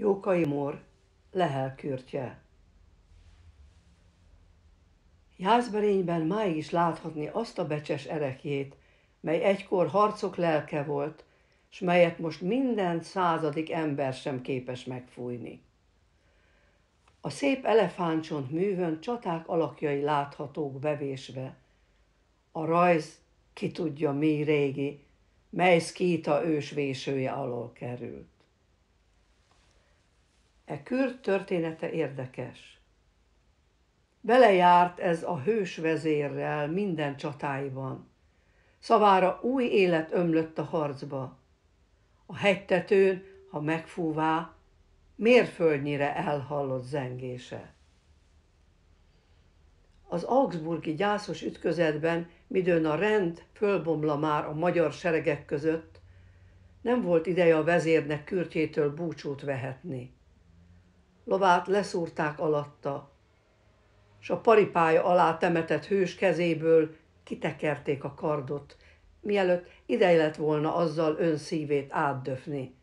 Jókai Mór kürtje. Jászberényben máig is láthatni azt a becses erekjét, mely egykor harcok lelke volt, s melyet most minden századik ember sem képes megfújni. A szép elefántcsont művön csaták alakjai láthatók bevésve. A rajz ki tudja mi régi, mely szkíta ősvésője alól került. E kürt története érdekes. Belejárt ez a hős vezérrel minden csatáiban. Szavára új élet ömlött a harcba. A hegytetőn, ha megfúvá, mérföldnyire elhallott zengése. Az Augsburgi gyászos ütközetben, midőn a rend fölbomla már a magyar seregek között, nem volt ideje a vezérnek kürtjétől búcsút vehetni lovát leszúrták alatta, és a paripája alá temetett hős kezéből kitekerték a kardot, mielőtt ideje lett volna azzal ön szívét átdöfni.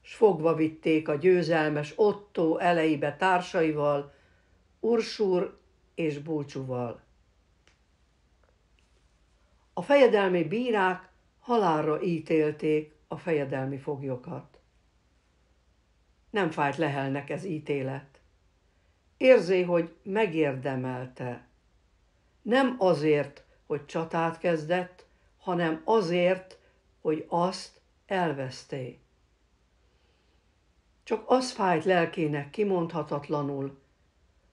S fogva vitték a győzelmes Otto eleibe társaival, Ursúr és Búcsúval. A fejedelmi bírák halálra ítélték a fejedelmi foglyokat nem fájt lehelnek ez ítélet. Érzé, hogy megérdemelte. Nem azért, hogy csatát kezdett, hanem azért, hogy azt elveszté. Csak az fájt lelkének kimondhatatlanul,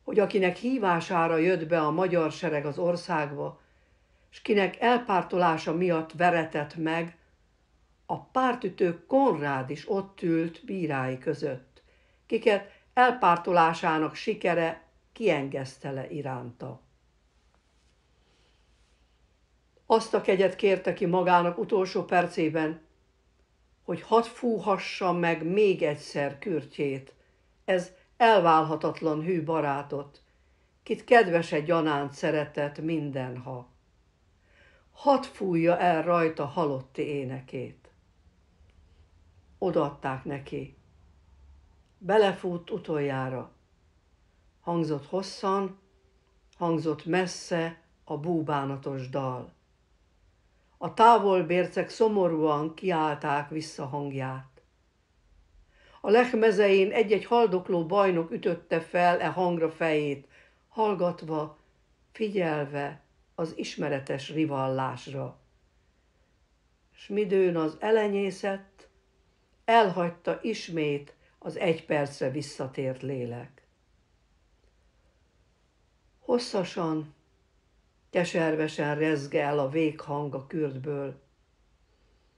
hogy akinek hívására jött be a magyar sereg az országba, s kinek elpártolása miatt veretett meg, a pártütő Konrád is ott ült bírái között, kiket elpártolásának sikere kiengesztele iránta. Azt a kegyet kérte ki magának utolsó percében, hogy hadd fúhassa meg még egyszer kürtjét, ez elválhatatlan hű barátot, kit egy gyanánt szeretett mindenha. Hadd fújja el rajta halotti énekét odaadták neki. Belefut utoljára. Hangzott hosszan, hangzott messze a búbánatos dal. A távol bércek szomorúan kiálták vissza hangját. A lehmezein egy-egy haldokló bajnok ütötte fel e hangra fejét, hallgatva, figyelve az ismeretes rivallásra. S midőn az elenyészett elhagyta ismét az egy percre visszatért lélek. Hosszasan, keservesen rezge el a véghang a kürtből.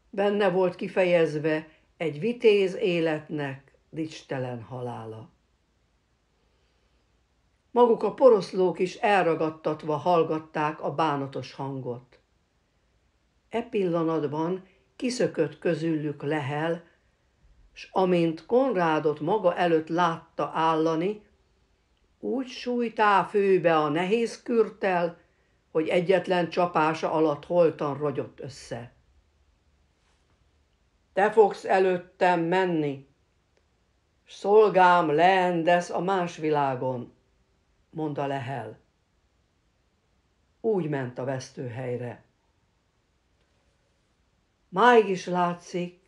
Benne volt kifejezve egy vitéz életnek dicstelen halála. Maguk a poroszlók is elragadtatva hallgatták a bánatos hangot. E pillanatban kiszökött közülük lehel, s amint Konrádot maga előtt látta állani, úgy sújtá főbe a nehéz kürtel, hogy egyetlen csapása alatt holtan rogyott össze. Te fogsz előttem menni, s szolgám leendesz a más világon, mondta Lehel. Úgy ment a vesztőhelyre. Máig is látszik,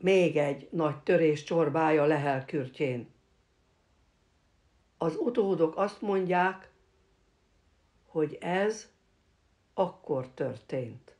még egy nagy törés csorbája lehel kürtjén. Az utódok azt mondják, hogy ez akkor történt.